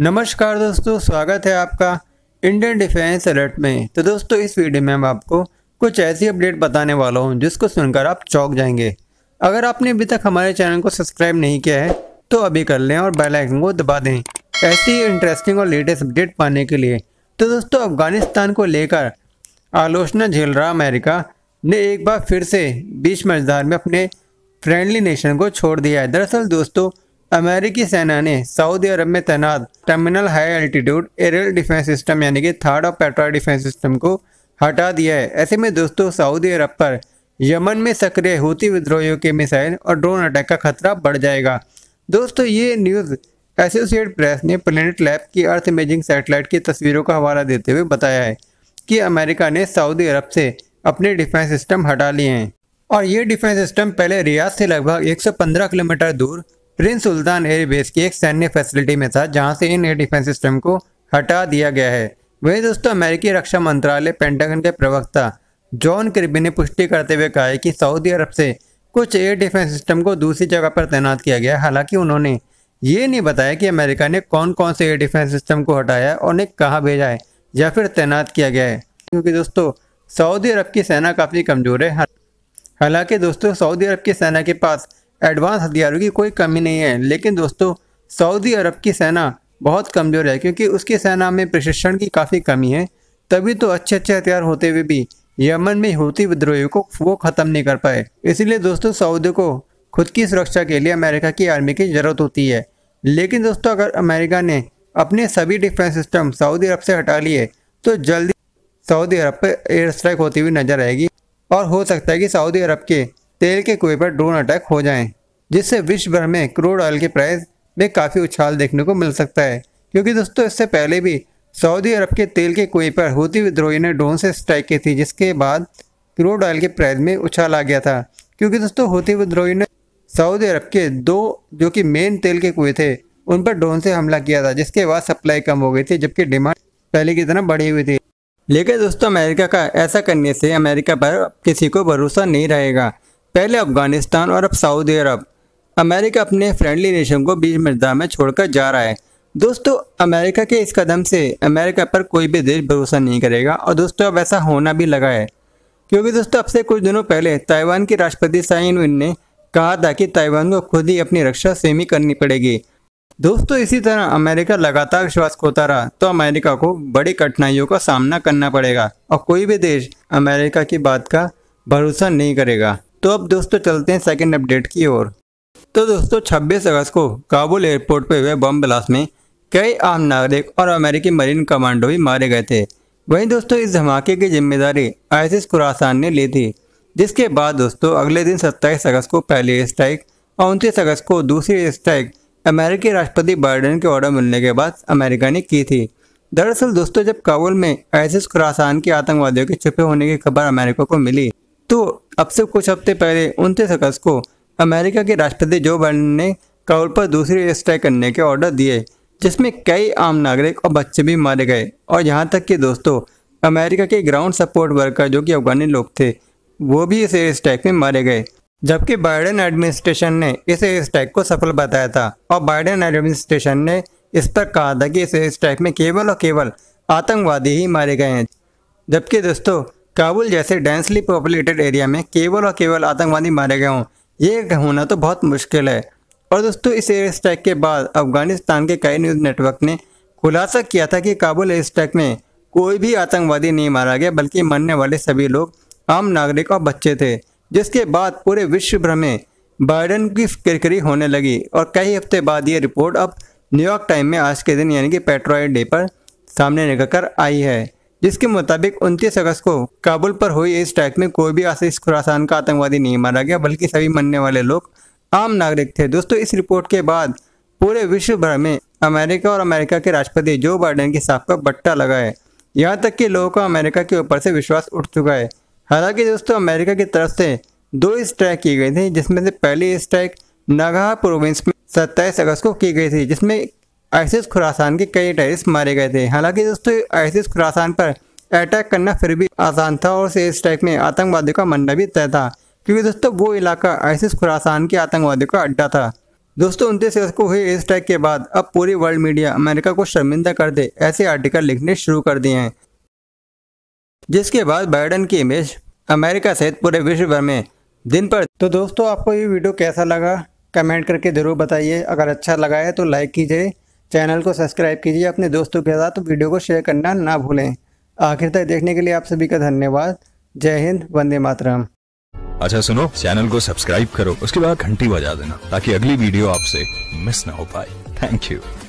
नमस्कार दोस्तों स्वागत है आपका इंडियन डिफेंस अलर्ट में तो दोस्तों इस वीडियो में मैं आपको कुछ ऐसी अपडेट बताने वाला हूं जिसको सुनकर आप चौंक जाएंगे अगर आपने अभी तक हमारे चैनल को सब्सक्राइब नहीं किया है तो अभी कर लें और बेल आइकन को दबा दें ऐसी इंटरेस्टिंग और लेटेस्ट अपडेट पाने के लिए तो दोस्तों अफगानिस्तान को लेकर आलोचना झेल रहा अमेरिका ने एक बार फिर से बीच मझधार में अपने फ्रेंडली नेशन को छोड़ दिया है दरअसल दोस्तों अमेरिकी सेना ने सऊदी अरब में तैनात terminal high altitude aerial defence system यानी कि थर्ड और पेट्रा डिफेंस सिस्टम को हटा दिया है ऐसे में दोस्तों सऊदी अरब पर यमन में सक्रिय होती विद्रोहियों के मिसाइल और ड्रोन अटैक का खतरा बढ़ जाएगा दोस्तों ये न्यूज़ एसोसिएट प्रेस ने प्लेनेट लैब की अर्थ इमेजिंग सैटेलाइट की तस्वीरों का हवाला देते हुए बताया है कि अमेरिका ने सऊदी अरब से अपने डिफेंस सिस्टम हटा लिए हैं और ये डिफेंस सिस्टम पहले रियाद से लगभग 115 किलोमीटर दूर प्रिंस सुल्तान एयरबेस की एक सैन्य फैसिलिटी में था जहाँ से इन एयर डिफेंस सिस्टम को हटा दिया गया है वही दोस्तों अमेरिकी रक्षा मंत्रालय पेंटागन के प्रवक्ता जॉन क्रिबी ने पुष्टि करते हुए कहा है कि सऊदी अरब से कुछ एयर डिफेंस सिस्टम को दूसरी जगह पर तैनात किया गया हालांकि उन्होंने ये नहीं बताया कि अमेरिका ने कौन कौन से एयर डिफेंस सिस्टम को हटाया और उन्हें कहाँ भेजा है या फिर तैनात किया गया है क्योंकि दोस्तों सऊदी अरब की सेना काफ़ी कमज़ोर है हालांकि दोस्तों सऊदी अरब की सेना के पास एडवांस हथियारों की कोई कमी नहीं है लेकिन दोस्तों सऊदी अरब की सेना बहुत कमज़ोर है क्योंकि उसकी सेना में प्रशिक्षण की काफ़ी कमी है तभी तो अच्छे अच्छे हथियार होते हुए भी यमन में होती विद्रोहियों को वो ख़त्म नहीं कर पाए इसीलिए दोस्तों सऊदी को खुद की सुरक्षा के लिए अमेरिका की आर्मी की ज़रूरत होती है लेकिन दोस्तों अगर अमेरिका ने अपने सभी डिफेंस सिस्टम सऊदी अरब से हटा लिए तो जल्दी सऊदी अरब पर एयर स्ट्राइक होती हुई नजर आएगी और हो सकता है कि सऊदी अरब के तेल के कुएं पर ड्रोन अटैक हो जाएं, जिससे विश्व भर में क्रूड ऑयल के प्राइस में काफ़ी उछाल देखने को मिल सकता है क्योंकि दोस्तों इससे पहले भी सऊदी अरब के तेल के कुएं पर होती विद्रोही ने ड्रोन से स्ट्राइक की थी जिसके बाद क्रूड ऑयल के प्राइस में उछाल आ गया था क्योंकि दोस्तों होती विद्रोही ने सऊदी अरब के दो जो कि मेन तेल के कुएं थे उन पर ड्रोन से हमला किया था जिसके बाद सप्लाई कम हो गई थी जबकि डिमांड पहले की तरह बढ़ी हुई थी लेकिन दोस्तों अमेरिका का ऐसा करने से अमेरिका पर किसी को भरोसा नहीं रहेगा पहले अफगानिस्तान और अब सऊदी अरब अमेरिका अपने फ्रेंडली नेशन को बीच मृदा में छोड़कर जा रहा है दोस्तों अमेरिका के इस कदम से अमेरिका पर कोई भी देश भरोसा नहीं करेगा और दोस्तों अब ऐसा होना भी लगा है क्योंकि दोस्तों अब से कुछ दिनों पहले ताइवान के राष्ट्रपति साइन ने कहा था कि ताइवान को खुद ही अपनी रक्षा स्वयं करनी पड़ेगी दोस्तों इसी तरह अमेरिका लगातार विश्वास खोता रहा तो अमेरिका को बड़ी कठिनाइयों का सामना करना पड़ेगा और कोई भी देश अमेरिका की बात का भरोसा नहीं करेगा तो अब दोस्तों चलते हैं सेकेंड अपडेट की ओर तो दोस्तों 26 अगस्त को काबुल एयरपोर्ट पर हुए बम ब्लास्ट में कई आम नागरिक और अमेरिकी मरीन कमांडो भी मारे गए थे वहीं दोस्तों इस धमाके की जिम्मेदारी आइसिस खुरासान ने ली थी जिसके बाद दोस्तों अगले दिन 27 अगस्त को पहली स्ट्राइक और उनतीस अगस्त को दूसरी स्ट्राइक अमेरिकी राष्ट्रपति बाइडेन के ऑर्डर मिलने के बाद अमेरिका ने की थी दरअसल दोस्तों जब काबुल में आइसिस खुरासान के आतंकवादियों के छुपे होने की खबर अमेरिका को मिली तो अब से कुछ हफ्ते पहले उनतीस अगस्त को अमेरिका के राष्ट्रपति जो बाइडन ने काबुल पर दूसरी एयर स्ट्राइक करने के ऑर्डर दिए जिसमें कई आम नागरिक और बच्चे भी मारे गए और यहाँ तक कि दोस्तों अमेरिका के ग्राउंड सपोर्ट वर्कर जो कि अफगानी लोग थे वो भी इस एयर स्ट्राइक में मारे गए जबकि बाइडेन एडमिनिस्ट्रेशन ने इसे एयर टैग को सफल बताया था और बाइडेन एडमिनिस्ट्रेशन ने इस पर कहा था कि इस स्ट्राइक में केवल और केवल आतंकवादी ही मारे गए हैं जबकि दोस्तों काबुल जैसे डेंसली पॉपुलेटेड एरिया में केवल और केवल आतंकवादी मारे गए हों ये होना तो बहुत मुश्किल है और दोस्तों इस एयर स्ट्राइक के बाद अफगानिस्तान के कई न्यूज़ नेटवर्क ने खुलासा किया था कि काबुल एयर स्ट्राइक में कोई भी आतंकवादी नहीं मारा गया बल्कि मरने वाले सभी लोग आम नागरिक और बच्चे थे जिसके बाद पूरे विश्व भर में बाइडन की किरकिरी होने लगी और कई हफ्ते बाद ये रिपोर्ट अब न्यूयॉर्क टाइम में आज के दिन यानी कि पेट्रोल डे पर सामने निकल आई है जिसके मुताबिक 29 अगस्त को काबुल पर हुई इस अटैक में कोई भी आशीष खुरासान का आतंकवादी नहीं मारा गया बल्कि सभी मरने वाले लोग आम नागरिक थे दोस्तों इस रिपोर्ट के बाद पूरे विश्व भर में अमेरिका और अमेरिका के राष्ट्रपति जो बाइडेन के साफ का बट्टा लगा है यहाँ तक कि लोगों का अमेरिका के ऊपर से विश्वास उठ चुका है हालांकि दोस्तों अमेरिका की तरफ से दो स्ट्राइक की गई थी जिसमें से पहली स्ट्राइक नागा प्रोविंस में सत्ताईस अगस्त को की गई थी जिसमें आइसिस खुरासान के कई टेरिस मारे गए थे हालांकि दोस्तों आइसिस खुरासान पर अटैक करना फिर भी आसान था और इस स्ट्राइक में आतंकवादियों का मंडा भी तय था क्योंकि दोस्तों वो इलाका आइसिस खुरासान के आतंकवादियों का अड्डा था दोस्तों उनतीस अगस्त को हुई एयर स्ट्राइक के बाद अब पूरी वर्ल्ड मीडिया अमेरिका को शर्मिंदा कर दे ऐसे आर्टिकल लिखने शुरू कर दिए हैं जिसके बाद बाइडन की इमेज अमेरिका सहित पूरे विश्व भर में दिन पर तो दोस्तों आपको ये वीडियो कैसा लगा कमेंट करके ज़रूर बताइए अगर अच्छा लगा है तो लाइक कीजिए चैनल को सब्सक्राइब कीजिए अपने दोस्तों के साथ वीडियो को शेयर करना ना भूलें आखिर तक देखने के लिए आप सभी का धन्यवाद जय हिंद वंदे मातरम अच्छा सुनो चैनल को सब्सक्राइब करो उसके बाद घंटी बजा देना ताकि अगली वीडियो आपसे मिस ना हो पाए थैंक यू